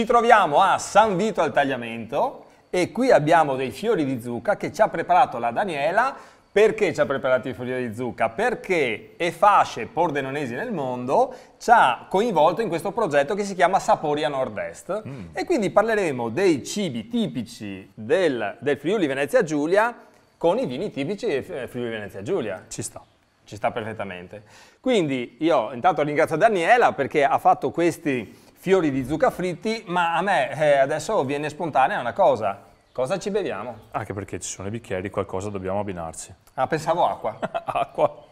Ci troviamo a San Vito al Tagliamento e qui abbiamo dei fiori di zucca che ci ha preparato la Daniela. Perché ci ha preparato i fiori di zucca? Perché e fasce Pordenonesi nel mondo ci ha coinvolto in questo progetto che si chiama Sapori a Nord-Est mm. e quindi parleremo dei cibi tipici del, del Friuli Venezia Giulia con i vini tipici del Friuli Venezia Giulia. Ci sta ci sta perfettamente. Quindi io intanto ringrazio Daniela perché ha fatto questi fiori di zucca fritti, ma a me eh, adesso viene spontanea una cosa. Cosa ci beviamo? Anche perché ci sono i bicchieri, qualcosa dobbiamo abbinarci. Ah, pensavo acqua. acqua.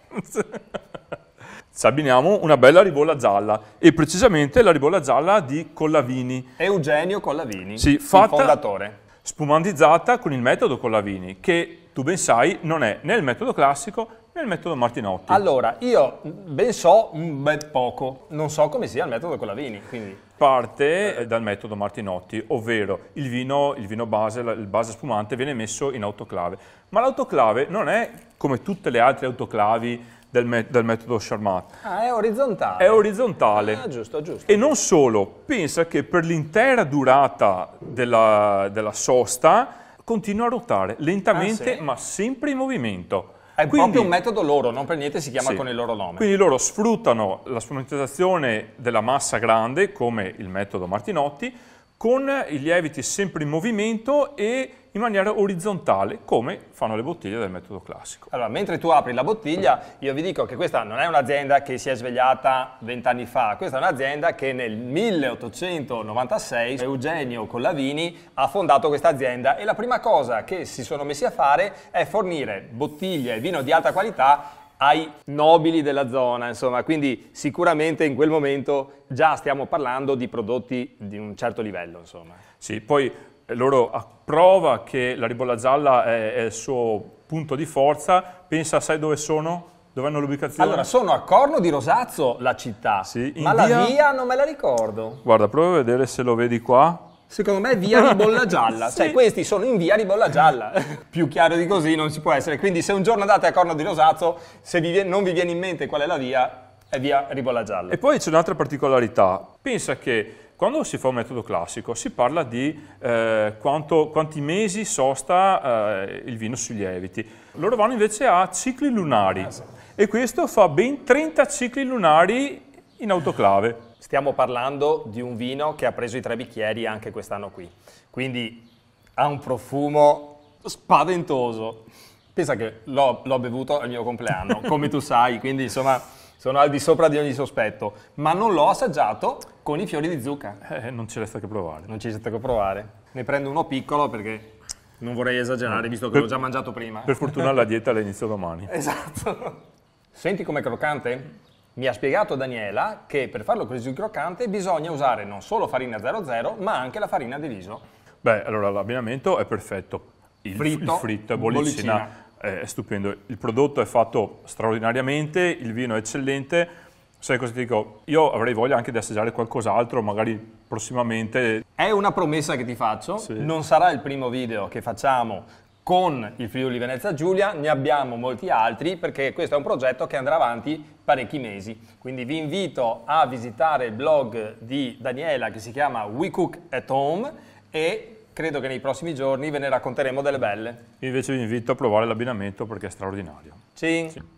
ci abbiniamo una bella ribolla gialla e precisamente la ribolla gialla di Collavini. Eugenio Collavini, sì, fatta... il fondatore spumantizzata con il metodo Collavini, che tu ben sai non è né il metodo classico né il metodo Martinotti. Allora, io ben so ben poco, non so come sia il metodo Collavini, quindi... Parte eh, dal metodo Martinotti, ovvero il vino, il vino base, il base spumante viene messo in autoclave, ma l'autoclave non è come tutte le altre autoclavi del, me- del metodo Charmat. Ah, è orizzontale. È orizzontale. Ah, giusto, giusto. E non solo, pensa che per l'intera durata della, della sosta continua a ruotare lentamente ah, sì? ma sempre in movimento. È Quindi, proprio un metodo loro, non per niente si chiama sì. con il loro nome. Quindi loro sfruttano la strumentalizzazione della massa grande come il metodo Martinotti, con i lieviti sempre in movimento e in maniera orizzontale, come fanno le bottiglie del metodo classico. Allora, mentre tu apri la bottiglia, io vi dico che questa non è un'azienda che si è svegliata vent'anni fa, questa è un'azienda che nel 1896 Eugenio Collavini ha fondato questa azienda e la prima cosa che si sono messi a fare è fornire bottiglie e vino di alta qualità ai nobili della zona, insomma, quindi sicuramente in quel momento già stiamo parlando di prodotti di un certo livello, insomma. Sì, poi eh, loro a prova che la ribolla gialla è, è il suo punto di forza, pensa, sai dove sono? Dove hanno l'ubicazione? Allora, sono a Corno di Rosazzo, la città, sì, ma via... la via non me la ricordo. Guarda, provo a vedere se lo vedi qua. Secondo me è via ribolla gialla, sì. cioè questi sono in via ribolla gialla. Più chiaro di così non si può essere. Quindi se un giorno andate a Corno di Rosazzo, se vi viene, non vi viene in mente qual è la via, è via ribolla gialla. E poi c'è un'altra particolarità. Pensa che quando si fa un metodo classico si parla di eh, quanto, quanti mesi sosta eh, il vino sugli eviti. Loro vanno invece a cicli lunari. Ah, sì. E questo fa ben 30 cicli lunari in autoclave. Stiamo parlando di un vino che ha preso i tre bicchieri anche quest'anno qui, quindi ha un profumo spaventoso. Pensa che l'ho, l'ho bevuto al mio compleanno, come tu sai, quindi insomma sono al di sopra di ogni sospetto, ma non l'ho assaggiato con i fiori di zucca. Eh, eh non ci resta che provare. Non ci resta che provare. Ne prendo uno piccolo perché non vorrei esagerare, eh, visto che per, l'ho già mangiato prima. Per fortuna la dieta la inizio domani. Esatto. Senti com'è croccante? Mi ha spiegato Daniela che per farlo così croccante bisogna usare non solo farina 00 ma anche la farina di riso. Beh, allora l'abbinamento è perfetto. Il fritto, il fritto è bollicina, bollicina. È, eh, è stupendo. Il prodotto è fatto straordinariamente, il vino è eccellente. Sai cosa ti dico? Io avrei voglia anche di assaggiare qualcos'altro, magari prossimamente. È una promessa che ti faccio, sì. non sarà il primo video che facciamo con il Friuli Venezia Giulia, ne abbiamo molti altri perché questo è un progetto che andrà avanti parecchi mesi. Quindi vi invito a visitare il blog di Daniela che si chiama We Cook at Home e credo che nei prossimi giorni ve ne racconteremo delle belle. Io invece vi invito a provare l'abbinamento perché è straordinario. Sì. sì.